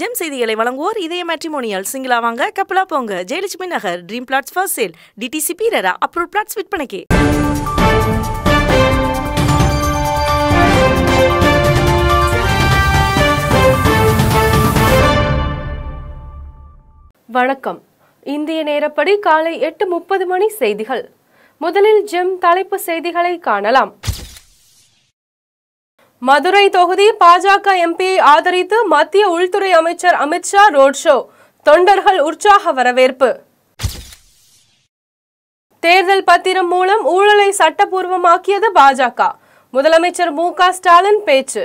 GeM செய்திகளை வழங்குவோர் இதய மேட்ரிமோனியல் சிங்கிளா வாங்க கப்பலா போங்க Jayalakshmi Nagar dream plots first sale DTC பீரரா அப்ரூவ் பிளாட்ஸ் விற்பனைக்கு வணக்கம் இந்திய நேரப்படி காலை எட்டு முப்பது மணி செய்திகள் முதலில் ஜெம் தலைப்பு செய்திகளை காணலாம் மதுரை தொகுதி பாஜக எம்பியை ஆதரித்து மத்திய உள்துறை அமைச்சர் அமித்ஷா ரோட் ஷோ தொண்டர்கள் உற்சாக வரவேற்பு தேர்தல் பத்திரம் மூலம் ஊழலை சட்டப்பூர்வமாக்கியது பாஜக முதலமைச்சர் மு க ஸ்டாலின் பேச்சு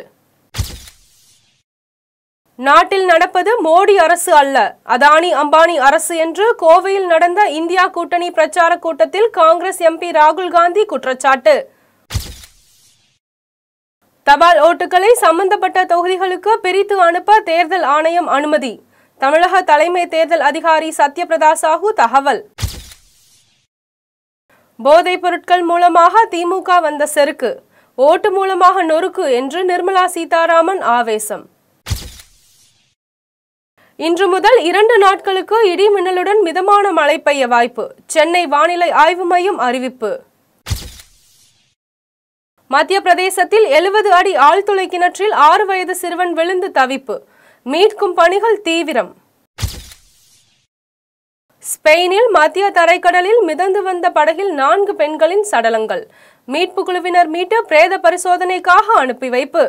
நாட்டில் நடப்பது மோடி அரசு அல்ல அதானி அம்பானி அரசு என்று கோவையில் நடந்த இந்தியா கூட்டணி பிரச்சார கூட்டத்தில் காங்கிரஸ் எம்பி ராகுல் காந்தி குற்றச்சாட்டு தபால் ஓட்டுகளை சம்பந்தப்பட்ட தொகுதிகளுக்கு பிரித்து அனுப்ப தேர்தல் ஆணையம் அனுமதி தமிழக தலைமை தேர்தல் அதிகாரி சத்யபிரதா சாஹூ தகவல் போதைப் பொருட்கள் மூலமாக திமுக வந்த செருக்கு ஓட்டு மூலமாக நொறுக்கு என்று நிர்மலா சீதாராமன் ஆவேசம் இன்று முதல் இரண்டு நாட்களுக்கு இடி மின்னலுடன் மிதமான மழை பெய்ய வாய்ப்பு சென்னை வானிலை ஆய்வு மையம் அறிவிப்பு மத்திய பிரதேசத்தில் எழுபது அடி ஆழ்துளை கிணற்றில் ஆறு வயது சிறுவன் விழுந்து தவிப்பு மீட்கும் பணிகள் தீவிரம் ஸ்பெயினில் மத்திய தரைக்கடலில் மிதந்து வந்த படகில் நான்கு பெண்களின் சடலங்கள் மீட்பு குழுவினர் மீட்டு பிரேத பரிசோதனைக்காக அனுப்பி வைப்பு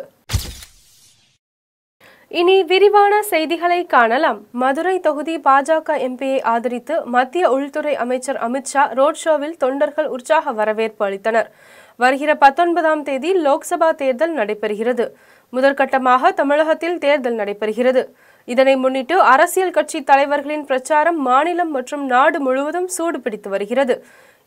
இனி விரிவான செய்திகளை காணலாம் மதுரை தொகுதி பாஜக எம்பியை ஆதரித்து மத்திய உள்துறை அமைச்சர் அமித்ஷா ரோட் ஷோவில் தொண்டர்கள் உற்சாக வரவேற்பு அளித்தனர் வருகிற பத்தொன்பதாம் தேதி லோக்சபா தேர்தல் நடைபெறுகிறது முதற்கட்டமாக தமிழகத்தில் தேர்தல் நடைபெறுகிறது இதனை முன்னிட்டு அரசியல் கட்சி தலைவர்களின் பிரச்சாரம் மாநிலம் மற்றும் நாடு முழுவதும் சூடு பிடித்து வருகிறது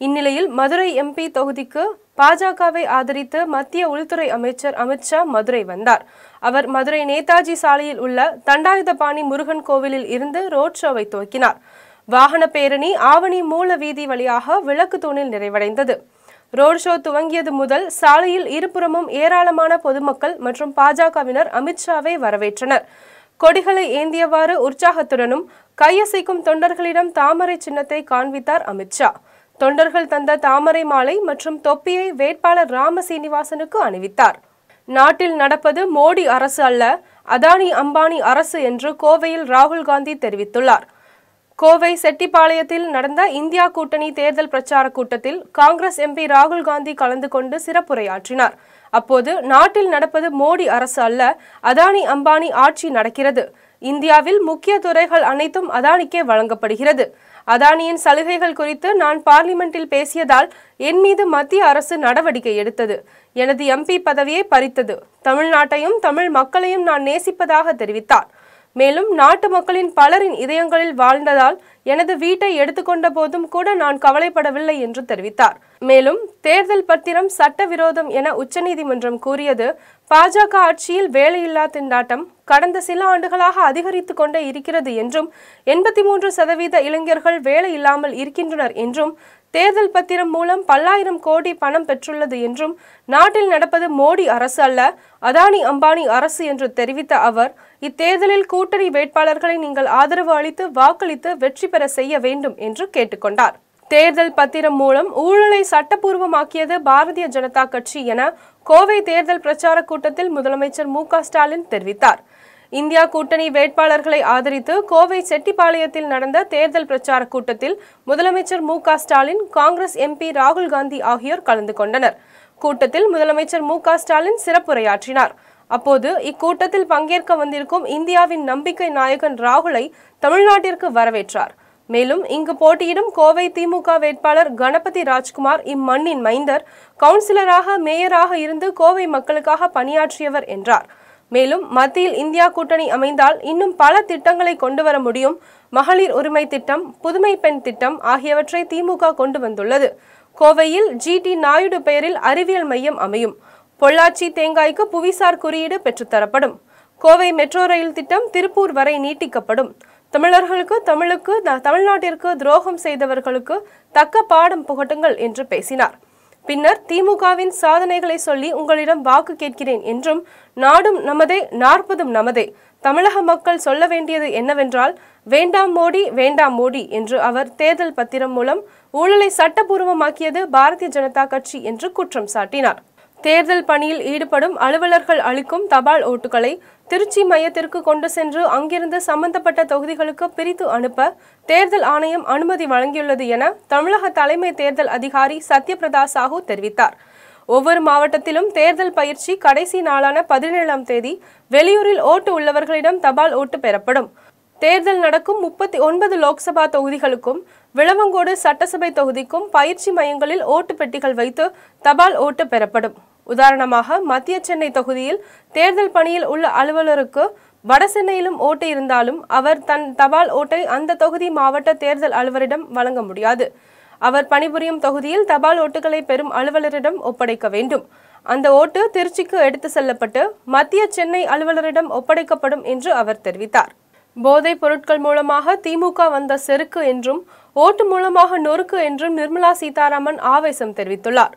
இந்நிலையில் மதுரை எம்பி தொகுதிக்கு பாஜகவை ஆதரித்து மத்திய உள்துறை அமைச்சர் அமித்ஷா மதுரை வந்தார் அவர் மதுரை நேதாஜி சாலையில் உள்ள தண்டாயுதபாணி முருகன் கோவிலில் இருந்து ரோட் ஷோவை துவக்கினார் வாகன பேரணி ஆவணி மூல வீதி வழியாக விளக்கு தூணில் நிறைவடைந்தது ரோடு ஷோ துவங்கியது முதல் சாலையில் இருபுறமும் ஏராளமான பொதுமக்கள் மற்றும் பாஜகவினர் அமித்ஷாவை வரவேற்றனர் கொடிகளை ஏந்தியவாறு உற்சாகத்துடனும் கையசைக்கும் தொண்டர்களிடம் தாமரை சின்னத்தை காண்பித்தார் அமித்ஷா தொண்டர்கள் தந்த தாமரை மாலை மற்றும் தொப்பியை வேட்பாளர் ராம சீனிவாசனுக்கு அணிவித்தார் நாட்டில் நடப்பது மோடி அரசு அல்ல அதானி அம்பானி அரசு என்று கோவையில் ராகுல் காந்தி தெரிவித்துள்ளார் கோவை செட்டிப்பாளையத்தில் நடந்த இந்தியா கூட்டணி தேர்தல் பிரச்சார கூட்டத்தில் காங்கிரஸ் எம்பி ராகுல் காந்தி கலந்து கொண்டு சிறப்புரையாற்றினார் அப்போது நாட்டில் நடப்பது மோடி அரசு அல்ல அதானி அம்பானி ஆட்சி நடக்கிறது இந்தியாவில் முக்கிய துறைகள் அனைத்தும் அதானிக்கே வழங்கப்படுகிறது அதானியின் சலுகைகள் குறித்து நான் பார்லிமெண்டில் பேசியதால் என் மீது மத்திய அரசு நடவடிக்கை எடுத்தது எனது எம்பி பதவியை பறித்தது தமிழ்நாட்டையும் தமிழ் மக்களையும் நான் நேசிப்பதாக தெரிவித்தார் மேலும் நாட்டு மக்களின் பலரின் இதயங்களில் வாழ்ந்ததால் எனது வீட்டை எடுத்துக்கொண்ட போதும் கூட நான் கவலைப்படவில்லை என்று தெரிவித்தார் மேலும் தேர்தல் பத்திரம் சட்டவிரோதம் என உச்சநீதிமன்றம் கூறியது பாஜக ஆட்சியில் வேலையில்லா திண்டாட்டம் கடந்த சில ஆண்டுகளாக அதிகரித்து கொண்டே இருக்கிறது என்றும் எண்பத்தி மூன்று சதவீத இளைஞர்கள் வேலை இல்லாமல் இருக்கின்றனர் என்றும் தேர்தல் பத்திரம் மூலம் பல்லாயிரம் கோடி பணம் பெற்றுள்ளது என்றும் நாட்டில் நடப்பது மோடி அரசு அல்ல அதானி அம்பானி அரசு என்று தெரிவித்த அவர் இத்தேர்தலில் கூட்டணி வேட்பாளர்களை நீங்கள் ஆதரவு அளித்து வாக்களித்து வெற்றி பெற செய்ய வேண்டும் என்று கேட்டுக்கொண்டார் தேர்தல் பத்திரம் மூலம் ஊழலை சட்டப்பூர்வமாக்கியது பாரதிய ஜனதா கட்சி என கோவை தேர்தல் பிரச்சார கூட்டத்தில் முதலமைச்சர் மு ஸ்டாலின் தெரிவித்தார் இந்தியா கூட்டணி வேட்பாளர்களை ஆதரித்து கோவை செட்டிப்பாளையத்தில் நடந்த தேர்தல் பிரச்சார கூட்டத்தில் முதலமைச்சர் மு ஸ்டாலின் காங்கிரஸ் எம்பி ராகுல் காந்தி ஆகியோர் கலந்து கொண்டனர் கூட்டத்தில் முதலமைச்சர் மு ஸ்டாலின் சிறப்புரையாற்றினார் அப்போது இக்கூட்டத்தில் பங்கேற்க வந்திருக்கும் இந்தியாவின் நம்பிக்கை நாயகன் ராகுலை தமிழ்நாட்டிற்கு வரவேற்றார் மேலும் இங்கு போட்டியிடும் கோவை திமுக வேட்பாளர் கணபதி ராஜ்குமார் இம்மண்ணின் மைந்தர் கவுன்சிலராக மேயராக இருந்து கோவை மக்களுக்காக பணியாற்றியவர் என்றார் மேலும் மத்தியில் இந்தியா கூட்டணி அமைந்தால் இன்னும் பல திட்டங்களை கொண்டு வர முடியும் மகளிர் உரிமை திட்டம் புதுமை பெண் திட்டம் ஆகியவற்றை திமுக கொண்டு வந்துள்ளது கோவையில் ஜிடி நாயுடு பெயரில் அறிவியல் மையம் அமையும் பொள்ளாச்சி தேங்காய்க்கு புவிசார் குறியீடு பெற்றுத்தரப்படும் கோவை மெட்ரோ ரயில் திட்டம் திருப்பூர் வரை நீட்டிக்கப்படும் தமிழர்களுக்கு தமிழுக்கு தமிழ்நாட்டிற்கு துரோகம் செய்தவர்களுக்கு தக்க பாடம் புகட்டுங்கள் என்று பேசினார் பின்னர் திமுகவின் சாதனைகளை சொல்லி உங்களிடம் வாக்கு கேட்கிறேன் என்றும் நாடும் நமதே நாற்பதும் நமதே தமிழக மக்கள் சொல்ல வேண்டியது என்னவென்றால் வேண்டாம் மோடி வேண்டாம் மோடி என்று அவர் தேர்தல் பத்திரம் மூலம் ஊழலை சட்டபூர்வமாக்கியது பாரதிய ஜனதா கட்சி என்று குற்றம் சாட்டினார் தேர்தல் பணியில் ஈடுபடும் அலுவலர்கள் அளிக்கும் தபால் ஓட்டுகளை திருச்சி மையத்திற்கு கொண்டு சென்று அங்கிருந்து சம்பந்தப்பட்ட தொகுதிகளுக்கு பிரித்து அனுப்ப தேர்தல் ஆணையம் அனுமதி வழங்கியுள்ளது என தமிழக தலைமை தேர்தல் அதிகாரி சத்யபிரதா சாஹூ தெரிவித்தார் ஒவ்வொரு மாவட்டத்திலும் தேர்தல் பயிற்சி கடைசி நாளான பதினேழாம் தேதி வெளியூரில் ஓட்டு உள்ளவர்களிடம் தபால் ஓட்டு பெறப்படும் தேர்தல் நடக்கும் முப்பத்தி ஒன்பது லோக்சபா தொகுதிகளுக்கும் விளவங்கோடு சட்டசபை தொகுதிக்கும் பயிற்சி மையங்களில் ஓட்டு பெட்டிகள் வைத்து தபால் ஓட்டு பெறப்படும் உதாரணமாக மத்திய சென்னை தொகுதியில் தேர்தல் பணியில் உள்ள அலுவலருக்கு வடசென்னையிலும் ஓட்டு இருந்தாலும் அவர் தன் தபால் ஓட்டை அந்த தொகுதி மாவட்ட தேர்தல் அலுவலரிடம் வழங்க முடியாது அவர் பணிபுரியும் தொகுதியில் தபால் ஓட்டுகளை பெறும் அலுவலரிடம் ஒப்படைக்க வேண்டும் அந்த ஓட்டு திருச்சிக்கு எடுத்து செல்லப்பட்டு மத்திய சென்னை அலுவலரிடம் ஒப்படைக்கப்படும் என்று அவர் தெரிவித்தார் போதைப் பொருட்கள் மூலமாக திமுக வந்த செருக்கு என்றும் ஓட்டு மூலமாக நொறுக்கு என்றும் நிர்மலா சீதாராமன் ஆவேசம் தெரிவித்துள்ளார்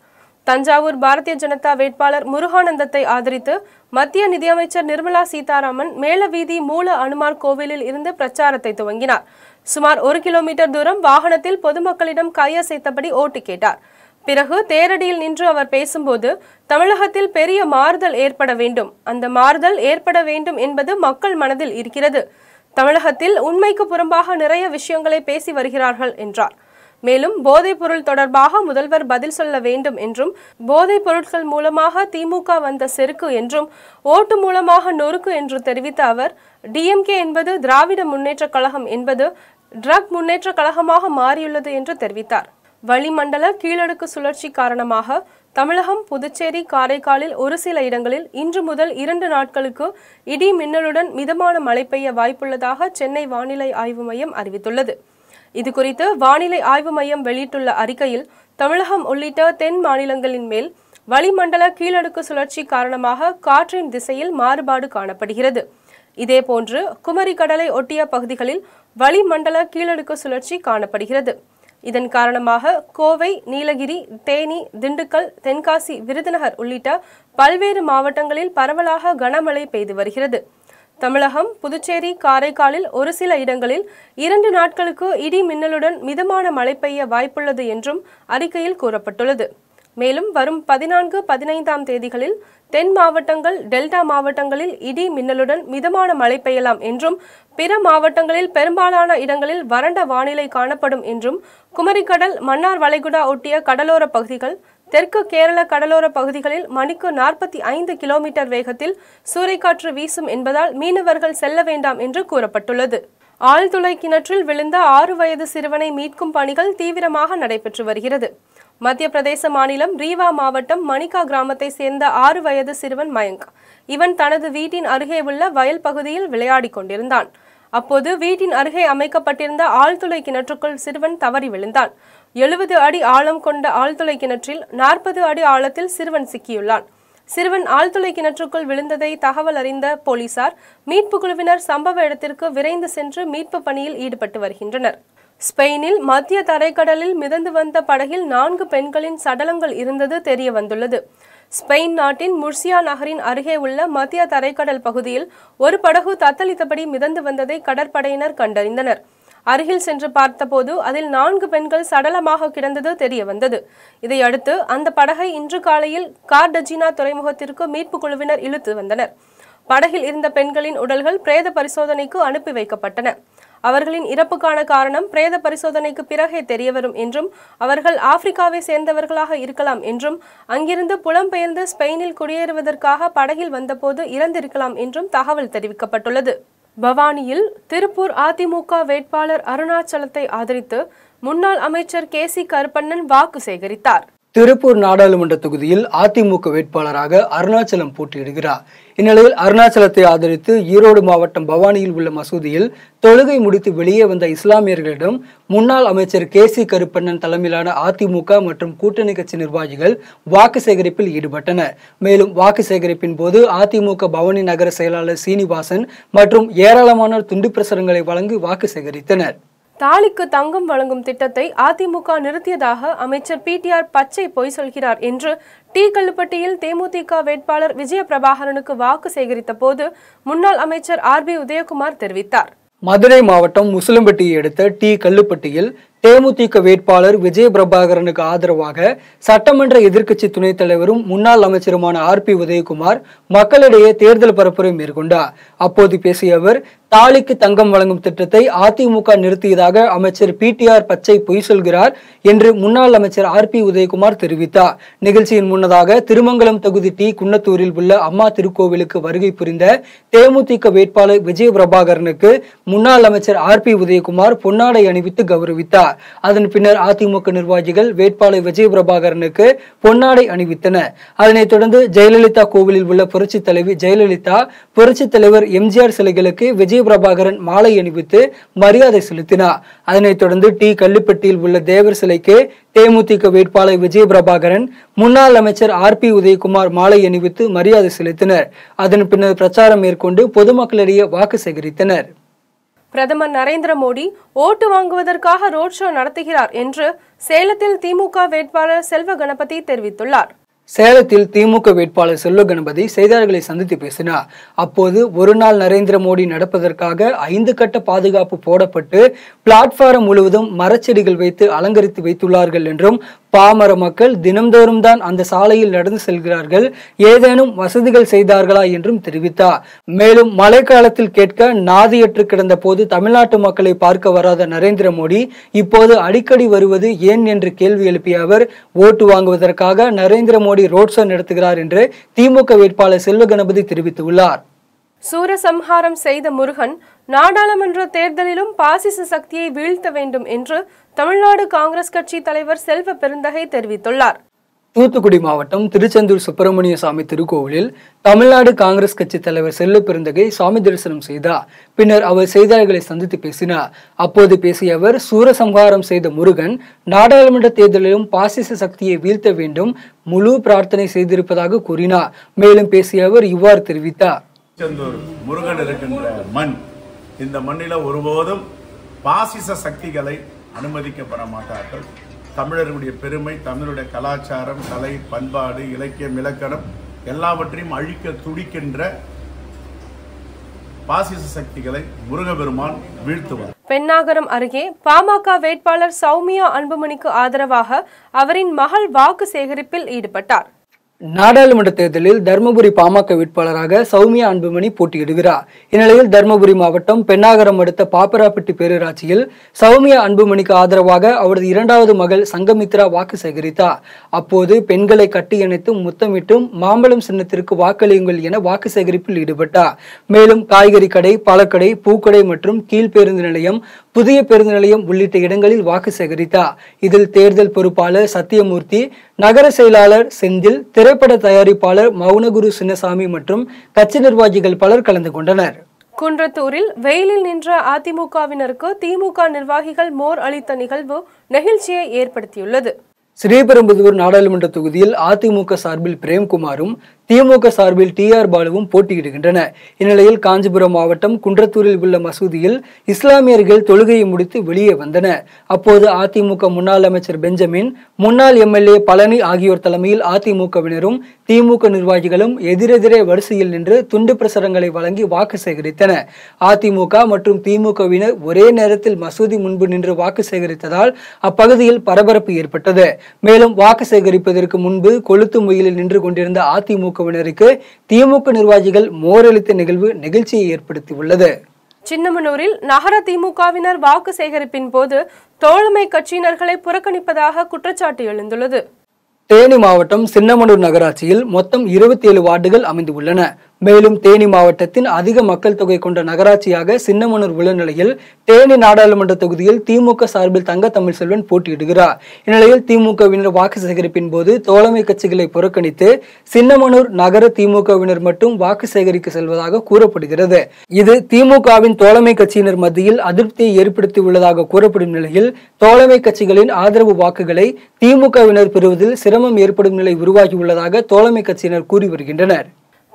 தஞ்சாவூர் பாரதிய ஜனதா வேட்பாளர் முருகானந்தத்தை ஆதரித்து மத்திய நிதியமைச்சர் நிர்மலா சீதாராமன் மேலவீதி மூல அனுமார் கோவிலில் இருந்து பிரச்சாரத்தை துவங்கினார் சுமார் ஒரு கிலோமீட்டர் தூரம் வாகனத்தில் பொதுமக்களிடம் கையசைத்தபடி ஓட்டு கேட்டார் பிறகு தேரடியில் நின்று அவர் பேசும்போது தமிழகத்தில் பெரிய மாறுதல் ஏற்பட வேண்டும் அந்த மாறுதல் ஏற்பட வேண்டும் என்பது மக்கள் மனதில் இருக்கிறது தமிழகத்தில் உண்மைக்கு புறம்பாக நிறைய விஷயங்களை பேசி வருகிறார்கள் என்றார் மேலும் போதைப் பொருள் தொடர்பாக முதல்வர் பதில் சொல்ல வேண்டும் என்றும் போதைப் பொருட்கள் மூலமாக திமுக வந்த செருக்கு என்றும் ஓட்டு மூலமாக நொறுக்கு என்று தெரிவித்த அவர் டிஎம்கே என்பது திராவிட முன்னேற்ற கழகம் என்பது ட்ரக் முன்னேற்ற கழகமாக மாறியுள்ளது என்று தெரிவித்தார் வளிமண்டல கீழடுக்கு சுழற்சி காரணமாக தமிழகம் புதுச்சேரி காரைக்காலில் ஒரு சில இடங்களில் இன்று முதல் இரண்டு நாட்களுக்கு இடி மின்னலுடன் மிதமான மழை பெய்ய வாய்ப்புள்ளதாக சென்னை வானிலை ஆய்வு மையம் அறிவித்துள்ளது இது குறித்து வானிலை ஆய்வு மையம் வெளியிட்டுள்ள அறிக்கையில் தமிழகம் உள்ளிட்ட தென் மாநிலங்களின் மேல் வளிமண்டல கீழடுக்கு சுழற்சி காரணமாக காற்றின் திசையில் மாறுபாடு காணப்படுகிறது இதேபோன்று குமரி கடலை ஒட்டிய பகுதிகளில் வளிமண்டல கீழடுக்கு சுழற்சி காணப்படுகிறது இதன் காரணமாக கோவை நீலகிரி தேனி திண்டுக்கல் தென்காசி விருதுநகர் உள்ளிட்ட பல்வேறு மாவட்டங்களில் பரவலாக கனமழை பெய்து வருகிறது தமிழகம் புதுச்சேரி காரைக்காலில் ஒரு சில இடங்களில் இரண்டு நாட்களுக்கு இடி மின்னலுடன் மிதமான மழை பெய்ய வாய்ப்புள்ளது என்றும் அறிக்கையில் கூறப்பட்டுள்ளது மேலும் வரும் பதினான்கு பதினைந்தாம் தேதிகளில் தென் மாவட்டங்கள் டெல்டா மாவட்டங்களில் இடி மின்னலுடன் மிதமான மழை பெய்யலாம் என்றும் பிற மாவட்டங்களில் பெரும்பாலான இடங்களில் வறண்ட வானிலை காணப்படும் என்றும் குமரிக்கடல் மன்னார் வளைகுடா ஒட்டிய கடலோர பகுதிகள் தெற்கு கேரள கடலோர பகுதிகளில் மணிக்கு நாற்பத்தி ஐந்து கிலோமீட்டர் வேகத்தில் சூறைக்காற்று வீசும் என்பதால் மீனவர்கள் செல்ல வேண்டாம் என்று கூறப்பட்டுள்ளது ஆழ்துளை கிணற்றில் விழுந்த ஆறு வயது சிறுவனை மீட்கும் பணிகள் தீவிரமாக நடைபெற்று வருகிறது மத்திய பிரதேச மாநிலம் ரீவா மாவட்டம் மணிகா கிராமத்தை சேர்ந்த ஆறு வயது சிறுவன் மயங்க் இவன் தனது வீட்டின் அருகே உள்ள வயல் பகுதியில் விளையாடிக் கொண்டிருந்தான் அப்போது வீட்டின் அருகே அமைக்கப்பட்டிருந்த ஆழ்துளை கிணற்றுக்குள் சிறுவன் தவறி விழுந்தான் எழுபது அடி ஆழம் கொண்ட ஆழ்துளை கிணற்றில் நாற்பது அடி ஆழத்தில் சிறுவன் சிக்கியுள்ளான் சிறுவன் ஆழ்துளை கிணற்றுக்குள் விழுந்ததை தகவல் அறிந்த போலீசார் மீட்பு குழுவினர் சம்பவ இடத்திற்கு விரைந்து சென்று மீட்பு பணியில் ஈடுபட்டு வருகின்றனர் ஸ்பெயினில் மத்திய தரைக்கடலில் மிதந்து வந்த படகில் நான்கு பெண்களின் சடலங்கள் இருந்தது தெரிய வந்துள்ளது ஸ்பெயின் நாட்டின் முர்சியா நகரின் அருகே உள்ள மத்திய தரைக்கடல் பகுதியில் ஒரு படகு தத்தளித்தபடி மிதந்து வந்ததை கடற்படையினர் கண்டறிந்தனர் அருகில் சென்று பார்த்தபோது அதில் நான்கு பெண்கள் சடலமாக கிடந்தது தெரிய வந்தது இதையடுத்து அந்த படகை இன்று காலையில் கார்டஜினா துறைமுகத்திற்கு மீட்பு குழுவினர் இழுத்து வந்தனர் படகில் இருந்த பெண்களின் உடல்கள் பிரேத பரிசோதனைக்கு அனுப்பி வைக்கப்பட்டன அவர்களின் இறப்புக்கான காரணம் பிரேத பரிசோதனைக்கு பிறகே தெரியவரும் என்றும் அவர்கள் ஆப்பிரிக்காவை சேர்ந்தவர்களாக இருக்கலாம் என்றும் அங்கிருந்து புலம்பெயர்ந்து ஸ்பெயினில் குடியேறுவதற்காக படகில் வந்தபோது இறந்திருக்கலாம் என்றும் தகவல் தெரிவிக்கப்பட்டுள்ளது பவானியில் திருப்பூர் அதிமுக வேட்பாளர் அருணாச்சலத்தை ஆதரித்து முன்னாள் அமைச்சர் கே சி கருப்பண்ணன் வாக்கு சேகரித்தார் திருப்பூர் நாடாளுமன்ற தொகுதியில் அதிமுக வேட்பாளராக அருணாச்சலம் போட்டியிடுகிறார் இந்நிலையில் அருணாச்சலத்தை ஆதரித்து ஈரோடு மாவட்டம் பவானியில் உள்ள மசூதியில் தொழுகை முடித்து வெளியே வந்த இஸ்லாமியர்களிடம் முன்னாள் அமைச்சர் கே சி கருப்பண்ணன் தலைமையிலான அதிமுக மற்றும் கூட்டணி கட்சி நிர்வாகிகள் வாக்கு சேகரிப்பில் ஈடுபட்டனர் மேலும் வாக்கு சேகரிப்பின் போது அதிமுக பவானி நகர செயலாளர் சீனிவாசன் மற்றும் ஏராளமான துண்டு பிரசுரங்களை வழங்கி வாக்கு சேகரித்தனர் தாலிக்கு தங்கம் வழங்கும் திட்டத்தை அதிமுக நிறுத்தியதாக அமைச்சர் பிடிஆர் பச்சை பொய் சொல்கிறார் என்று டி கல்லுப்பட்டியில் தேமுதிக வேட்பாளர் விஜய பிரபாகரனுக்கு வாக்கு சேகரித்த போது முன்னாள் அமைச்சர் ஆர் பி உதயகுமார் தெரிவித்தார் மதுரை மாவட்டம் முசுலம்பட்டியை அடுத்த டி கல்லுப்பட்டியில் தேமுதிக வேட்பாளர் விஜய பிரபாகரனுக்கு ஆதரவாக சட்டமன்ற எதிர்க்கட்சி துணைத் தலைவரும் முன்னாள் அமைச்சருமான ஆர் பி உதயகுமார் மக்களிடையே தேர்தல் பரப்புரை மேற்கொண்டார் அப்போது பேசிய அவர் தாலிக்கு தங்கம் வழங்கும் திட்டத்தை அதிமுக நிறுத்தியதாக அமைச்சர் பி டி ஆர் பச்சை பொய் சொல்கிறார் என்று முன்னாள் அமைச்சர் ஆர் பி உதயகுமார் தெரிவித்தார் நிகழ்ச்சியின் முன்னதாக திருமங்கலம் தொகுதி டி குன்னத்தூரில் உள்ள அம்மா திருக்கோவிலுக்கு வருகை புரிந்த தேமுதிக வேட்பாளர் விஜய பிரபாகரனுக்கு முன்னாள் அமைச்சர் ஆர் பி உதயகுமார் பொன்னாடை அணிவித்து கௌரவித்தார் அதன் பின்னர் அதிமுக நிர்வாகிகள் வேட்பாளர் விஜயபிரபாகரனுக்கு பொன்னாடை அணிவித்தனர் அதனைத் தொடர்ந்து ஜெயலலிதா கோவிலில் உள்ள புரட்சி தலைவி ஜெயலலிதா புரட்சி தலைவர் எம்ஜிஆர் சிலைகளுக்கு விஜயபிரபாகரன் மாலை அணிவித்து மரியாதை செலுத்தினார் அதனைத் தொடர்ந்து டி கள்ளிப்பட்டியில் உள்ள தேவர் சிலைக்கு தேமுதிக வேட்பாளர் விஜயபிரபாகரன் முன்னாள் அமைச்சர் ஆர் பி உதயகுமார் மாலை அணிவித்து மரியாதை செலுத்தினர் அதன் பின்னர் பிரச்சாரம் மேற்கொண்டு பொதுமக்களிடையே வாக்கு சேகரித்தனர் பிரதமர் நரேந்திர மோடி ஓட்டு வாங்குவதற்காக ரோட் ஷோ நடத்துகிறார் என்று சேலத்தில் திமுக வேட்பாளர் செல்வ கணபதி தெரிவித்துள்ளார் சேலத்தில் திமுக வேட்பாளர் செல்வ கணபதி செய்தியாளர்களை சந்தித்து பேசினார் அப்போது ஒரு நாள் நரேந்திர மோடி நடப்பதற்காக ஐந்து கட்ட பாதுகாப்பு போடப்பட்டு பிளாட்ஃபாரம் முழுவதும் மரச்செடிகள் வைத்து அலங்கரித்து வைத்துள்ளார்கள் என்றும் பாமர மக்கள் தினம்தோறும் தான் அந்த சாலையில் நடந்து செல்கிறார்கள் ஏதேனும் வசதிகள் செய்தார்களா என்றும் தெரிவித்தார் மேலும் மழை காலத்தில் கேட்க நாதியற்று கிடந்த போது தமிழ்நாட்டு மக்களை பார்க்க வராத நரேந்திர மோடி இப்போது அடிக்கடி வருவது ஏன் என்று கேள்வி எழுப்பிய அவர் ஓட்டு வாங்குவதற்காக நரேந்திர மோடி மோடி ரோட் ஷோ நடத்துகிறார் என்று திமுக வேட்பாளர் செல்வ கணபதி தெரிவித்துள்ளார் சூரசம்ஹாரம் செய்த முருகன் நாடாளுமன்ற தேர்தலிலும் பாசிச சக்தியை வீழ்த்த வேண்டும் என்று தமிழ்நாடு காங்கிரஸ் கட்சி தலைவர் செல்வ பெருந்தகை தெரிவித்துள்ளார் தூத்துக்குடி மாவட்டம் திருச்செந்தூர் சுப்பிரமணிய சாமி திருக்கோவிலில் தமிழ்நாடு காங்கிரஸ் கட்சி தலைவர் செல்லு பெருந்தகை சாமி தரிசனம் செய்தார் பின்னர் அவர் செய்தியாளர்களை சந்தித்து பேசினார் அப்போது பேசிய அவர் சூரசம்ஹாரம் செய்த முருகன் நாடாளுமன்ற தேர்தலிலும் பாசிச சக்தியை வீழ்த்த வேண்டும் முழு பிரார்த்தனை செய்திருப்பதாக கூறினார் மேலும் பேசிய அவர் இவ்வாறு தெரிவித்தார் முருகன் இருக்கின்ற மண் இந்த மண்ணில ஒருபோதும் பாசிச சக்திகளை அனுமதிக்கப்பட மாட்டார்கள் தமிழர்களுடைய பெருமை தமிழருடைய கலாச்சாரம் கலை பண்பாடு இலக்கியம் இலக்கணம் எல்லாவற்றையும் அழிக்க துடிக்கின்ற பாசிச சக்திகளை முருகபெருமான் வீழ்த்துவார் பெண்ணாகரம் அருகே பாமக வேட்பாளர் சௌமியா அன்புமணிக்கு ஆதரவாக அவரின் மகள் வாக்கு சேகரிப்பில் ஈடுபட்டார் நாடாளுமன்ற தேர்தலில் தருமபுரி பாமக வேட்பாளராக சௌமியா அன்புமணி போட்டியிடுகிறார் இந்நிலையில் தருமபுரி மாவட்டம் பெண்ணாகரம் அடுத்த பாப்பராப்பட்டி பேரூராட்சியில் சௌமியா அன்புமணிக்கு ஆதரவாக அவரது இரண்டாவது மகள் சங்கமித்ரா வாக்கு சேகரித்தார் அப்போது பெண்களை கட்டி இணைத்து முத்தமிட்டும் மாம்பழம் சின்னத்திற்கு வாக்களியுங்கள் என வாக்கு சேகரிப்பில் ஈடுபட்டார் மேலும் காய்கறி கடை பழக்கடை பூக்கடை மற்றும் கீழ்பேருந்து நிலையம் புதிய பேருந்து நிலையம் உள்ளிட்ட இடங்களில் வாக்கு சேகரித்தார் இதில் தேர்தல் பொறுப்பாளர் சத்தியமூர்த்தி நகர செயலாளர் செந்தில் திரைப்பட தயாரிப்பாளர் மௌனகுரு சின்னசாமி மற்றும் கட்சி நிர்வாகிகள் பலர் கலந்து கொண்டனர் குன்றத்தூரில் வெயிலில் நின்ற அதிமுகவினருக்கு திமுக நிர்வாகிகள் மோர் அளித்த நிகழ்வு நெகிழ்ச்சியை ஏற்படுத்தியுள்ளது ஸ்ரீபெரும்புதூர் நாடாளுமன்ற தொகுதியில் அதிமுக சார்பில் பிரேம்குமாரும் திமுக சார்பில் டி ஆர் பாலுவும் போட்டியிடுகின்றன இந்நிலையில் காஞ்சிபுரம் மாவட்டம் குன்றத்தூரில் உள்ள மசூதியில் இஸ்லாமியர்கள் தொழுகையை முடித்து வெளியே வந்தன அப்போது அதிமுக முன்னாள் அமைச்சர் பெஞ்சமின் முன்னாள் எம்எல்ஏ பழனி ஆகியோர் தலைமையில் அதிமுகவினரும் திமுக நிர்வாகிகளும் எதிரெதிரே வரிசையில் நின்று துண்டு பிரசுரங்களை வழங்கி வாக்கு சேகரித்தன அதிமுக மற்றும் திமுகவினர் ஒரே நேரத்தில் மசூதி முன்பு நின்று வாக்கு சேகரித்ததால் அப்பகுதியில் பரபரப்பு ஏற்பட்டது மேலும் வாக்கு சேகரிப்பதற்கு முன்பு கொளுத்து முயலில் நின்று கொண்டிருந்த அதிமுக திமுகவினருக்கு திமுக நிர்வாகிகள் மோரளித்த நிகழ்வு நிகழ்ச்சியை ஏற்படுத்தி உள்ளது சின்னமனூரில் நகர திமுகவினர் வாக்கு சேகரிப்பின் போது தோழமை கட்சியினர்களை புறக்கணிப்பதாக குற்றச்சாட்டு எழுந்துள்ளது தேனி மாவட்டம் சின்னமனூர் நகராட்சியில் மொத்தம் இருபத்தி ஏழு வார்டுகள் அமைந்துள்ளன மேலும் தேனி மாவட்டத்தின் அதிக மக்கள் தொகை கொண்ட நகராட்சியாக சின்னமனூர் உள்ள நிலையில் தேனி நாடாளுமன்ற தொகுதியில் திமுக சார்பில் தங்க தமிழ் செல்வன் போட்டியிடுகிறார் இந்நிலையில் திமுகவினர் வாக்கு சேகரிப்பின் போது தோழமை கட்சிகளை புறக்கணித்து சின்னமனூர் நகர திமுகவினர் மட்டும் வாக்கு சேகரிக்க செல்வதாக கூறப்படுகிறது இது திமுகவின் தோழமை கட்சியினர் மத்தியில் அதிருப்தியை ஏற்படுத்தி உள்ளதாக கூறப்படும் நிலையில் தோழமை கட்சிகளின் ஆதரவு வாக்குகளை திமுகவினர் பெறுவதில் சிரமம் ஏற்படும் நிலை உருவாகியுள்ளதாக தோழமை கட்சியினர் கூறி வருகின்றனர்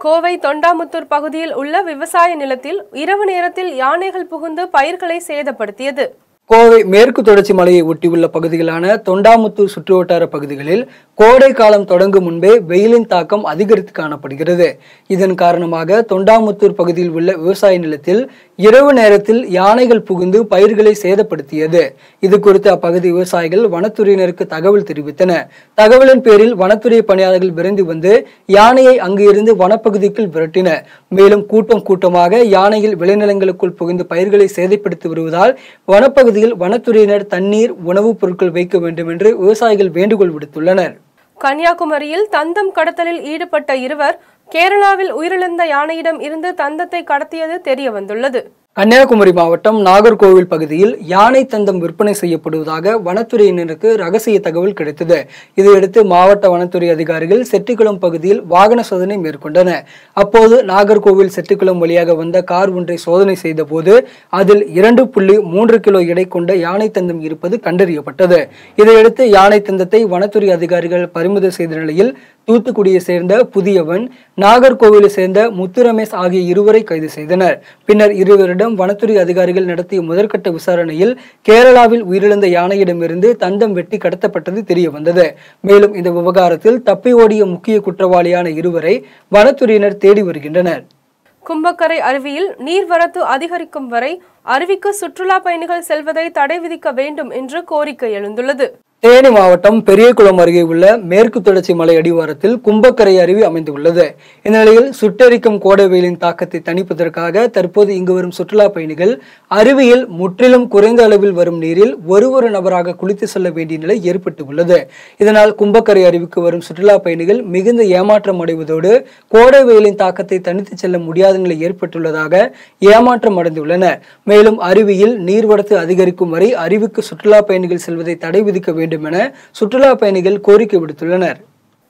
கோவை தொண்டாமுத்தூர் பகுதியில் உள்ள விவசாய நிலத்தில் இரவு நேரத்தில் யானைகள் புகுந்து பயிர்களை சேதப்படுத்தியது கோவை மேற்கு தொடர்ச்சி மலையை ஒட்டியுள்ள பகுதிகளான தொண்டாமுத்தூர் சுற்றுவட்டார பகுதிகளில் கோடை காலம் தொடங்கும் முன்பே வெயிலின் தாக்கம் அதிகரித்து காணப்படுகிறது இதன் காரணமாக தொண்டாமுத்தூர் பகுதியில் உள்ள விவசாய நிலத்தில் இரவு நேரத்தில் யானைகள் புகுந்து பயிர்களை சேதப்படுத்தியது இது குறித்து அப்பகுதி விவசாயிகள் வனத்துறையினருக்கு தகவல் தெரிவித்தனர் தகவலின் பேரில் வனத்துறை பணியாளர்கள் விரைந்து வந்து யானையை அங்கு இருந்து வனப்பகுதிக்குள் விரட்டினர் மேலும் கூட்டம் கூட்டமாக யானைகள் விளைநிலங்களுக்குள் புகுந்து பயிர்களை சேதப்படுத்தி வருவதால் வனப்பகுதியில் வனத்துறையினர் தண்ணீர் உணவுப் பொருட்கள் வைக்க வேண்டும் என்று விவசாயிகள் வேண்டுகோள் விடுத்துள்ளனர் கன்னியாகுமரியில் தந்தம் கடத்தலில் ஈடுபட்ட இருவர் கேரளாவில் உயிரிழந்த யானையிடம் இருந்து தந்தத்தை கடத்தியது தெரிய வந்துள்ளது கன்னியாகுமரி மாவட்டம் நாகர்கோவில் பகுதியில் யானை தந்தம் விற்பனை செய்யப்படுவதாக வனத்துறையினருக்கு ரகசிய தகவல் கிடைத்தது இதையடுத்து மாவட்ட வனத்துறை அதிகாரிகள் செட்டிக்குளம் பகுதியில் வாகன சோதனை மேற்கொண்டனர் அப்போது நாகர்கோவில் செட்டிக்குளம் வழியாக வந்த கார் ஒன்றை சோதனை செய்த போது அதில் இரண்டு புள்ளி மூன்று கிலோ எடை கொண்ட யானை தந்தம் இருப்பது கண்டறியப்பட்டது இதையடுத்து யானை தந்தத்தை வனத்துறை அதிகாரிகள் பறிமுதல் செய்த நிலையில் தூத்துக்குடியை சேர்ந்த புதியவன் நாகர்கோவிலை சேர்ந்த முத்துரமேஷ் ஆகிய இருவரை கைது செய்தனர் பின்னர் இருவரிடம் வனத்துறை அதிகாரிகள் நடத்திய முதற்கட்ட விசாரணையில் கேரளாவில் உயிரிழந்த யானையிடமிருந்து தந்தம் வெட்டி கடத்தப்பட்டது தெரிய வந்தது மேலும் இந்த விவகாரத்தில் தப்பி ஓடிய முக்கிய குற்றவாளியான இருவரை வனத்துறையினர் தேடி வருகின்றனர் கும்பக்கரை அருவியில் நீர்வரத்து அதிகரிக்கும் வரை அருவிக்கு சுற்றுலா பயணிகள் செல்வதை தடை விதிக்க வேண்டும் என்று கோரிக்கை எழுந்துள்ளது தேனி மாவட்டம் பெரியகுளம் அருகே உள்ள மேற்கு தொடர்ச்சி மலை அடிவாரத்தில் கும்பக்கரை அருவி அமைந்துள்ளது இந்த சுட்டெரிக்கும் கோடை வெயிலின் தாக்கத்தை தணிப்பதற்காக தற்போது இங்கு வரும் சுற்றுலா பயணிகள் அருவியில் முற்றிலும் குறைந்த அளவில் வரும் நீரில் ஒரு ஒரு நபராக குளித்து செல்ல வேண்டிய நிலை ஏற்பட்டு இதனால் கும்பக்கரை அருவிக்கு வரும் சுற்றுலா பயணிகள் மிகுந்த ஏமாற்றம் அடைவதோடு கோடை வெயிலின் தாக்கத்தை தனித்து செல்ல முடியாத நிலை ஏற்பட்டுள்ளதாக ஏமாற்றம் அடைந்துள்ளன மேலும் அருவியில் நீர்வரத்து அதிகரிக்கும் வரை அருவிக்கு சுற்றுலா பயணிகள் செல்வதை தடை விதிக்க வேண்டும் வேண்டும் என சுற்றுலா பயணிகள் கோரிக்கை விடுத்துள்ளனர்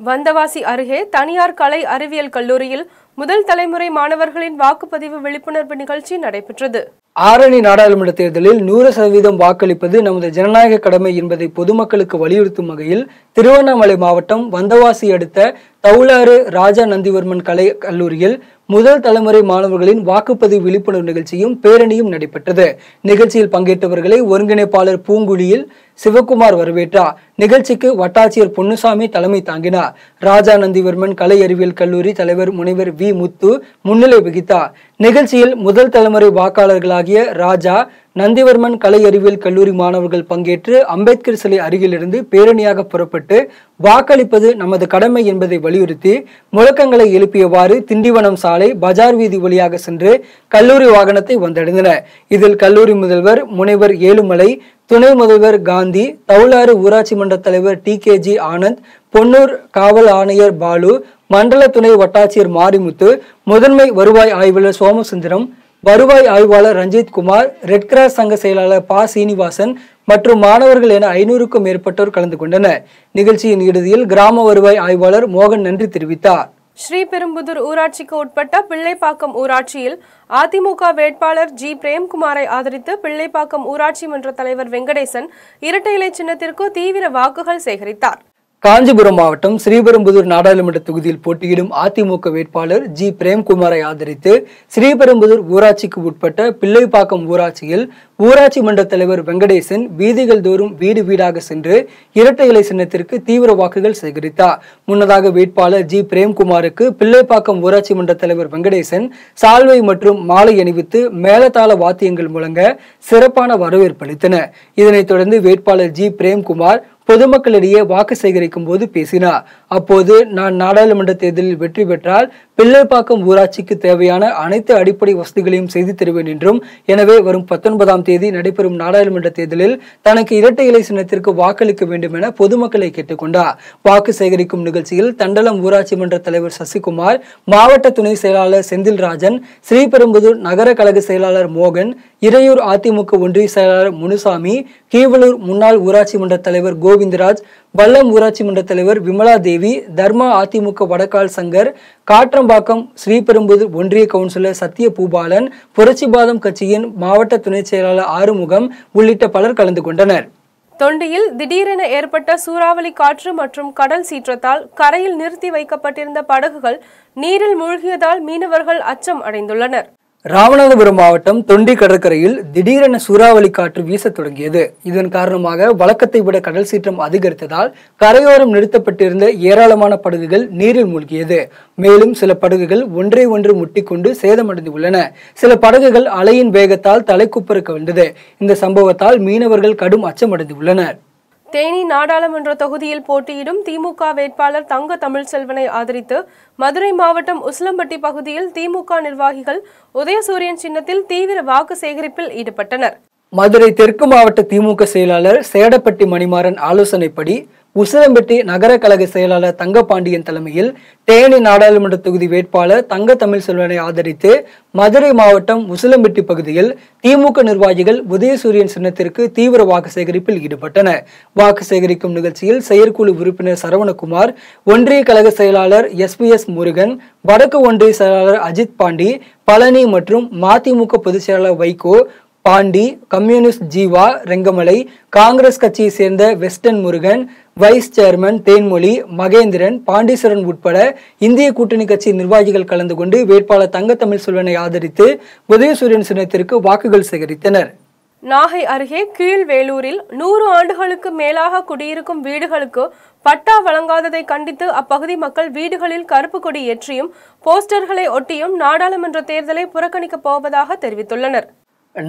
வந்தவாசி அருகே தனியார் கலை அறிவியல் கல்லூரியில் முதல் தலைமுறை மாணவர்களின் வாக்குப்பதிவு விழிப்புணர்வு நிகழ்ச்சி நடைபெற்றது ஆரணி நாடாளுமன்ற தேர்தலில் நூறு சதவீதம் வாக்களிப்பது நமது ஜனநாயக கடமை என்பதை பொதுமக்களுக்கு வலியுறுத்தும் வகையில் திருவண்ணாமலை மாவட்டம் வந்தவாசி அடுத்த தவுளாறு ராஜா நந்திவர்மன் கலை கல்லூரியில் முதல் தலைமுறை மாணவர்களின் வாக்குப்பதிவு விழிப்புணர்வு நிகழ்ச்சியும் பேரணியும் நடைபெற்றது நிகழ்ச்சியில் பங்கேற்றவர்களை ஒருங்கிணைப்பாளர் பூங்குழியில் சிவகுமார் வரவேற்றார் நிகழ்ச்சிக்கு வட்டாட்சியர் பொன்னுசாமி தலைமை தாங்கினார் ராஜா நந்திவர்மன் கலை அறிவியல் கல்லூரி தலைவர் முனைவர் வி முத்து முன்னிலை வகித்தார் நிகழ்ச்சியில் முதல் தலைமுறை வாக்காளர்களாகிய ராஜா நந்திவர்மன் கலை அறிவியல் கல்லூரி மாணவர்கள் பங்கேற்று அம்பேத்கர் சிலை அருகிலிருந்து பேரணியாக புறப்பட்டு வாக்களிப்பது நமது கடமை என்பதை வலியுறுத்தி முழக்கங்களை எழுப்பியவாறு திண்டிவனம் சாலை பஜார் வீதி வழியாக சென்று கல்லூரி வாகனத்தை வந்தடைந்தனர் இதில் கல்லூரி முதல்வர் முனைவர் ஏழுமலை துணை முதல்வர் காந்தி தவுளாறு ஊராட்சி மன்ற தலைவர் T K G Anand Ponnur காவல் ஆணையர் பாலு மண்டல துணை வட்டாட்சியர் மாரிமுத்து முதன்மை வருவாய் ஆய்வாளர் சோமசுந்தரம் வருவாய் ஆய்வாளர் ரஞ்சித் குமார் ரெட் கிராஸ் சங்க செயலாளர் பா சீனிவாசன் மற்றும் மாணவர்கள் என ஐநூறுக்கும் மேற்பட்டோர் கலந்து கொண்டனர் நிகழ்ச்சியின் இறுதியில் கிராம வருவாய் ஆய்வாளர் மோகன் நன்றி தெரிவித்தார் ஸ்ரீபெரும்புதூர் ஊராட்சிக்கு உட்பட்ட பிள்ளைப்பாக்கம் ஊராட்சியில் அதிமுக வேட்பாளர் ஜி பிரேம்குமாரை ஆதரித்து பிள்ளைப்பாக்கம் ஊராட்சி மன்ற தலைவர் வெங்கடேசன் இரட்டை இலை சின்னத்திற்கு தீவிர வாக்குகள் சேகரித்தார் காஞ்சிபுரம் மாவட்டம் ஸ்ரீபெரும்புதூர் நாடாளுமன்ற தொகுதியில் போட்டியிடும் அதிமுக வேட்பாளர் ஜி பிரேம்குமாரை ஆதரித்து ஸ்ரீபெரும்புதூர் ஊராட்சிக்கு உட்பட்ட பிள்ளைப்பாக்கம் ஊராட்சியில் ஊராட்சி மன்ற தலைவர் வெங்கடேசன் வீதிகள் தோறும் வீடு வீடாக சென்று இரட்டை இலை சின்னத்திற்கு தீவிர வாக்குகள் சேகரித்தார் முன்னதாக வேட்பாளர் ஜி பிரேம்குமாருக்கு பிள்ளைப்பாக்கம் ஊராட்சி மன்ற தலைவர் வெங்கடேசன் சால்வை மற்றும் மாலை அணிவித்து மேலதாள வாத்தியங்கள் முழங்க சிறப்பான வரவேற்பளித்தன இதனைத் தொடர்ந்து வேட்பாளர் ஜி பிரேம்குமார் பொதுமக்களிடையே வாக்கு சேகரிக்கும் போது பேசினார் அப்போது நான் நாடாளுமன்ற தேர்தலில் வெற்றி பெற்றால் பிள்ளைப்பாக்கம் ஊராட்சிக்கு தேவையான அனைத்து அடிப்படை வசதிகளையும் செய்து தருவேன் என்றும் எனவே வரும் பத்தொன்பதாம் தேதி நடைபெறும் நாடாளுமன்ற தேர்தலில் தனக்கு இரட்டை இலை சின்னத்திற்கு வாக்களிக்க வேண்டும் என பொதுமக்களை கேட்டுக்கொண்டார் வாக்கு சேகரிக்கும் நிகழ்ச்சியில் தண்டலம் ஊராட்சி மன்ற தலைவர் சசிகுமார் மாவட்ட துணை செயலாளர் செந்தில் ராஜன் ஸ்ரீபெரும்புதூர் நகர கழக செயலாளர் மோகன் இறையூர் அதிமுக ஒன்றிய செயலாளர் முனுசாமி கீவலூர் முன்னாள் ஊராட்சி மன்ற தலைவர் கோவிந்தராஜ் வல்லம் ஊராட்சி மன்ற தலைவர் விமலா தேவி தர்மா அதிமுக வடக்கால் சங்கர் காற்றம்பாக்கம் ஸ்ரீபெரும்புதூர் ஒன்றிய கவுன்சிலர் சத்திய பூபாலன் புரட்சிபாதம் கட்சியின் மாவட்ட துணைச் செயலாளர் ஆறுமுகம் உள்ளிட்ட பலர் கலந்து கொண்டனர் தொண்டியில் திடீரென ஏற்பட்ட சூறாவளி காற்று மற்றும் கடல் சீற்றத்தால் கரையில் நிறுத்தி வைக்கப்பட்டிருந்த படகுகள் நீரில் மூழ்கியதால் மீனவர்கள் அச்சம் அடைந்துள்ளனர் ராமநாதபுரம் மாவட்டம் தொண்டி கடற்கரையில் திடீரென சூறாவளி காற்று வீசத் தொடங்கியது இதன் காரணமாக வழக்கத்தை விட கடல் சீற்றம் அதிகரித்ததால் கரையோரம் நிறுத்தப்பட்டிருந்த ஏராளமான படகுகள் நீரில் மூழ்கியது மேலும் சில படகுகள் ஒன்றை ஒன்று முட்டிக்கொண்டு சேதமடைந்து உள்ளன சில படகுகள் அலையின் வேகத்தால் தலைக்குப்பறக்க வந்தது இந்த சம்பவத்தால் மீனவர்கள் கடும் அச்சமடைந்து உள்ளனர் தேனி நாடாளுமன்ற தொகுதியில் போட்டியிடும் திமுக வேட்பாளர் தங்க தமிழ்செல்வனை ஆதரித்து மதுரை மாவட்டம் உசிலம்பட்டி பகுதியில் திமுக நிர்வாகிகள் உதயசூரியன் சின்னத்தில் தீவிர வாக்கு சேகரிப்பில் ஈடுபட்டனர் மதுரை தெற்கு மாவட்ட திமுக செயலாளர் சேடப்பட்டி மணிமாறன் ஆலோசனைப்படி உசிலம்பட்டி நகர கழக செயலாளர் தங்கபாண்டியன் தலைமையில் தேனி நாடாளுமன்ற தொகுதி வேட்பாளர் தங்க தமிழ் செல்வனை ஆதரித்து மதுரை மாவட்டம் உசிலம்பட்டி பகுதியில் திமுக நிர்வாகிகள் உதயசூரியன் சின்னத்திற்கு தீவிர வாக்கு சேகரிப்பில் ஈடுபட்டனர் வாக்கு சேகரிக்கும் நிகழ்ச்சியில் செயற்குழு உறுப்பினர் சரவணகுமார் ஒன்றிய கழக செயலாளர் எஸ் பி எஸ் முருகன் வடக்கு ஒன்றிய செயலாளர் அஜித் பாண்டி பழனி மற்றும் மதிமுக பொதுச் செயலாளர் வைகோ பாண்டி கம்யூனிஸ்ட் ஜீவா ரெங்கமலை காங்கிரஸ் கட்சியை சேர்ந்த western Murugan vice chairman Thenmozhi Mahendran Pandeeswaran உட்பட இந்திய கூட்டணி கட்சி நிர்வாகிகள் கலந்து கொண்டு வேட்பாளர் தங்கத்தமிழ் சொல்வனை ஆதரித்து உதயசூரியன் சின்னத்திற்கு வாக்குகள் சேகரித்தனர் நாகை அருகே கீழ்வேலூரில் நூறு ஆண்டுகளுக்கு மேலாக குடியிருக்கும் வீடுகளுக்கு பட்டா வழங்காததை கண்டித்து அப்பகுதி மக்கள் வீடுகளில் கருப்பு கொடி ஏற்றியும் போஸ்டர்களை ஒட்டியும் நாடாளுமன்ற தேர்தலை புறக்கணிக்கப் போவதாக தெரிவித்துள்ளனர்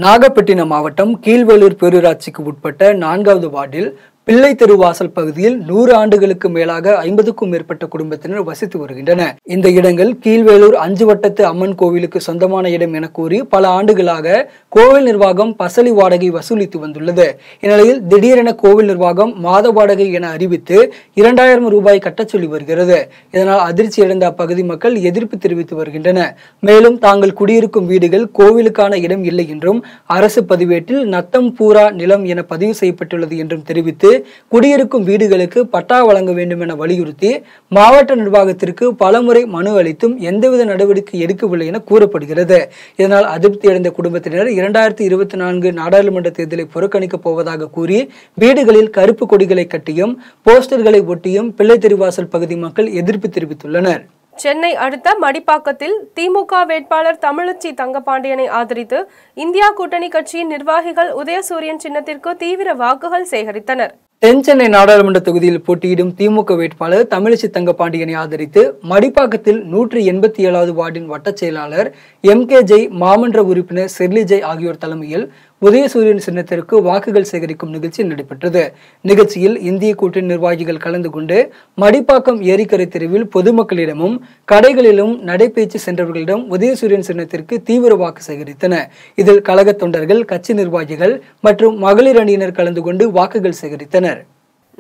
நாகப்பட்டினம் மாவட்டம் கீழ்வேலூர் பேரூராட்சிக்கு உட்பட்ட நான்காவது வார்டில் பிள்ளை தெருவாசல் பகுதியில் நூறு ஆண்டுகளுக்கு மேலாக ஐம்பதுக்கும் மேற்பட்ட குடும்பத்தினர் வசித்து வருகின்றனர் இந்த இடங்கள் கீழ்வேலூர் அஞ்சு வட்டத்து அம்மன் கோவிலுக்கு சொந்தமான இடம் என கூறி பல ஆண்டுகளாக கோவில் நிர்வாகம் பசலி வாடகை வசூலித்து வந்துள்ளது இந்நிலையில் திடீரென கோவில் நிர்வாகம் மாத வாடகை என அறிவித்து இரண்டாயிரம் ரூபாய் கட்டச் சொல்லி வருகிறது இதனால் அதிர்ச்சி அடைந்த அப்பகுதி மக்கள் எதிர்ப்பு தெரிவித்து வருகின்றனர் மேலும் தாங்கள் குடியிருக்கும் வீடுகள் கோவிலுக்கான இடம் இல்லை என்றும் அரசு பதிவேட்டில் நத்தம் பூரா நிலம் என பதிவு செய்யப்பட்டுள்ளது என்றும் தெரிவித்து குடியிருக்கும் வீடுகளுக்கு பட்டா வழங்க வேண்டும் என வலியுறுத்தி மாவட்ட நிர்வாகத்திற்கு பலமுறை மனு அளித்தும் எந்தவித நடவடிக்கை எடுக்கவில்லை என கூறப்படுகிறது இதனால் அதிருப்தி அடைந்த குடும்பத்தினர் இரண்டாயிரத்தி இருபத்தி நான்கு நாடாளுமன்ற தேர்தலை புறக்கணிக்கப் போவதாக கூறி வீடுகளில் கருப்பு கொடிகளை கட்டியும் போஸ்டர்களை ஒட்டியும் பிள்ளை தெரிவாசல் பகுதி மக்கள் எதிர்ப்பு தெரிவித்துள்ளனர் சென்னை அடுத்த மடிப்பாக்கத்தில் திமுக வேட்பாளர் தமிழச்சி தங்கபாண்டியனை ஆதரித்து இந்தியா கூட்டணி கட்சியின் நிர்வாகிகள் உதயசூரியன் சின்னத்திற்கு தீவிர வாக்குகள் சேகரித்தனர் தென்சென்னை நாடாளுமன்ற தொகுதியில் போட்டியிடும் திமுக வேட்பாளர் தமிழிசை தங்கபாண்டியனை ஆதரித்து மடிப்பாக்கத்தில் நூற்றி எண்பத்தி ஏழாவது வார்டின் வட்டச் செயலாளர் எம் கே ஜெய் மாமன்ற உறுப்பினர் செர்லி ஜெய் ஆகியோர் தலைமையில் உதயசூரியன் சின்னத்திற்கு வாக்குகள் சேகரிக்கும் நிகழ்ச்சி நடைபெற்றது நிகழ்ச்சியில் இந்திய கூட்டணி நிர்வாகிகள் கலந்து கொண்டு மடிப்பாக்கம் ஏரிக்கரை தெருவில் பொதுமக்களிடமும் கடைகளிலும் நடைபயிற்சி சென்றவர்களிடம் உதயசூரியன் சின்னத்திற்கு தீவிர வாக்கு சேகரித்தன இதில் கழக தொண்டர்கள் கட்சி நிர்வாகிகள் மற்றும் மகளிர் அணியினர் கலந்து கொண்டு வாக்குகள் சேகரித்தனர்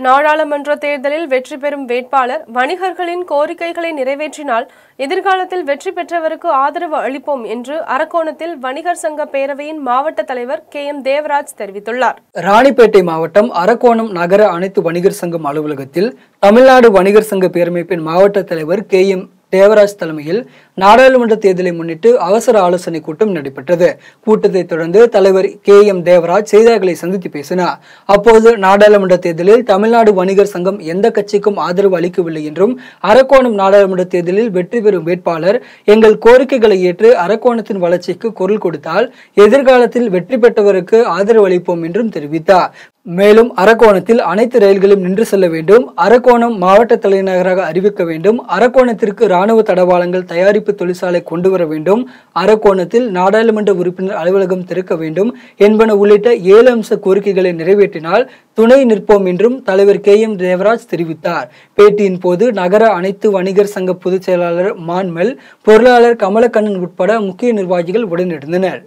நாடாளுமன்ற தேர்தலில் வெற்றி பெறும் வேட்பாளர் வணிகர்களின் கோரிக்கைகளை நிறைவேற்றினால் எதிர்காலத்தில் வெற்றி பெற்றவருக்கு ஆதரவு அளிப்போம் என்று அரக்கோணத்தில் வணிகர் சங்க பேரவையின் மாவட்ட தலைவர் கே எம் தேவராஜ் தெரிவித்துள்ளார் ராணிப்பேட்டை மாவட்டம் அரக்கோணம் நகர அனைத்து வணிகர் சங்கம் அலுவலகத்தில் தமிழ்நாடு வணிகர் சங்க பேரமைப்பின் மாவட்ட தலைவர் கே எம் தேவராஜ் தலைமையில் நாடாளுமன்ற தேர்தலை முன்னிட்டு அவசர ஆலோசனை கூட்டம் நடைபெற்றது கூட்டத்தை தொடர்ந்து தலைவர் கே எம் தேவராஜ் செய்தியாளர்களை சந்தித்து பேசினார் அப்போது நாடாளுமன்ற தேர்தலில் தமிழ்நாடு வணிகர் சங்கம் எந்த கட்சிக்கும் ஆதரவு அளிக்கவில்லை என்றும் அரக்கோணம் நாடாளுமன்ற தேர்தலில் வெற்றி பெறும் வேட்பாளர் எங்கள் கோரிக்கைகளை ஏற்று அரக்கோணத்தின் வளர்ச்சிக்கு குரல் கொடுத்தால் எதிர்காலத்தில் வெற்றி பெற்றவருக்கு ஆதரவு அளிப்போம் என்றும் தெரிவித்தார் மேலும் அரக்கோணத்தில் அனைத்து ரயில்களும் நின்று செல்ல வேண்டும் அரக்கோணம் மாவட்ட தலைநகராக அறிவிக்க வேண்டும் அரக்கோணத்திற்கு இராணுவ தடவாளங்கள் தயாரிப்பு தொழிற்சாலை கொண்டு வர வேண்டும் அரக்கோணத்தில் நாடாளுமன்ற உறுப்பினர் அலுவலகம் திறக்க வேண்டும் என்பன உள்ளிட்ட ஏழு அம்ச கோரிக்கைகளை நிறைவேற்றினால் துணை நிற்போம் என்றும் தலைவர் கே எம் தேவராஜ் தெரிவித்தார் பேட்டியின் போது நகர அனைத்து வணிகர் சங்க பொதுச் செயலாளர் மான்மெல் பொருளாளர் கமலக்கண்ணன் உட்பட முக்கிய நிர்வாகிகள் உடனிருந்தனர்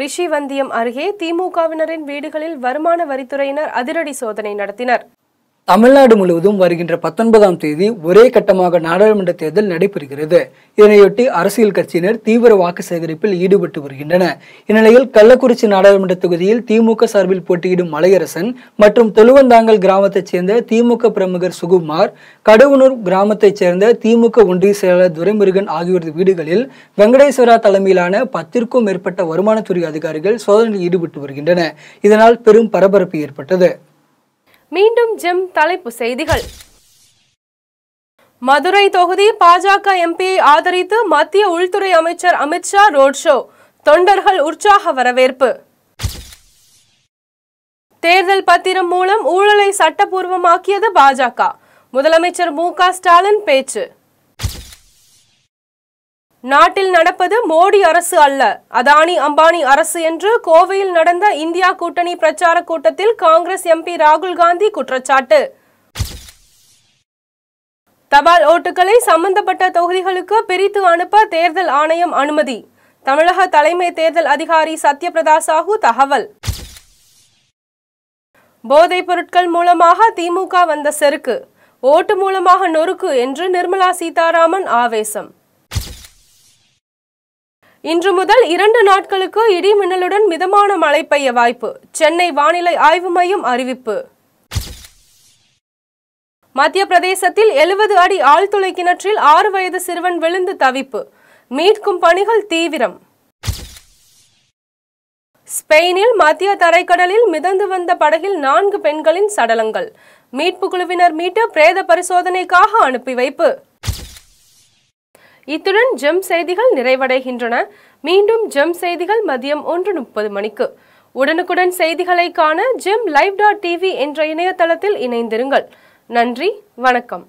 ரிஷி வந்தியம் அருகே திமுகவினரின் வீடுகளில் வருமான வரித்துறையினர் அதிரடி சோதனை நடத்தினர் தமிழ்நாடு முழுவதும் வருகின்ற பத்தொன்பதாம் தேதி ஒரே கட்டமாக நாடாளுமன்ற தேர்தல் நடைபெறுகிறது இதனையொட்டி அரசியல் கட்சியினர் தீவிர வாக்கு சேகரிப்பில் ஈடுபட்டு வருகின்றன இந்நிலையில் கள்ளக்குறிச்சி நாடாளுமன்ற தொகுதியில் திமுக சார்பில் போட்டியிடும் மலையரசன் மற்றும் தொழுவந்தாங்கல் கிராமத்தைச் சேர்ந்த திமுக பிரமுகர் சுகுமார் கடவுனூர் கிராமத்தைச் சேர்ந்த திமுக ஒன்றிய செயலாளர் துரைமுருகன் ஆகியோரது வீடுகளில் வெங்கடேஸ்வரா தலைமையிலான பத்திற்கும் மேற்பட்ட வருமானத்துறை அதிகாரிகள் சோதனையில் ஈடுபட்டு வருகின்றனர் இதனால் பெரும் பரபரப்பு ஏற்பட்டது மீண்டும் ஜெம் தலைப்பு செய்திகள் மதுரை தொகுதி பாஜக எம்பியை ஆதரித்து மத்திய உள்துறை அமைச்சர் அமித்ஷா ரோட் ஷோ தொண்டர்கள் உற்சாக வரவேற்பு தேர்தல் பத்திரம் மூலம் ஊழலை சட்டப்பூர்வமாக்கியது பாஜக முதலமைச்சர் மு ஸ்டாலின் பேச்சு நாட்டில் நடப்பது மோடி அரசு அல்ல அதானி அம்பானி அரசு என்று கோவையில் நடந்த இந்தியா கூட்டணி பிரச்சார கூட்டத்தில் காங்கிரஸ் எம்பி ராகுல் காந்தி குற்றச்சாட்டு தபால் ஓட்டுகளை சம்பந்தப்பட்ட தொகுதிகளுக்கு பிரித்து அனுப்ப தேர்தல் ஆணையம் அனுமதி தமிழக தலைமை தேர்தல் அதிகாரி சத்யபிரதா சாஹூ தகவல் போதைப் பொருட்கள் மூலமாக திமுக வந்த செருக்கு ஓட்டு மூலமாக நொறுக்கு என்று நிர்மலா சீதாராமன் ஆவேசம் இன்று முதல் இரண்டு நாட்களுக்கு இடி மின்னலுடன் மிதமான மழை பெய்ய வாய்ப்பு சென்னை வானிலை ஆய்வு மையம் அறிவிப்பு மத்திய பிரதேசத்தில் எழுபது அடி ஆழ்துளை கிணற்றில் ஆறு வயது சிறுவன் விழுந்து தவிப்பு மீட்கும் பணிகள் தீவிரம் ஸ்பெயினில் மத்திய தரைக்கடலில் மிதந்து வந்த படகில் நான்கு பெண்களின் சடலங்கள் மீட்பு குழுவினர் மீட்டு பிரேத பரிசோதனைக்காக அனுப்பி வைப்பு இத்துடன் ஜெம் செய்திகள் நிறைவடைகின்றன மீண்டும் ஜெம் செய்திகள் மதியம் ஒன்று முப்பது மணிக்கு உடனுக்குடன் செய்திகளை காண ஜெம் லைவ் டாட் டிவி என்ற இணையதளத்தில் இணைந்திருங்கள் நன்றி வணக்கம்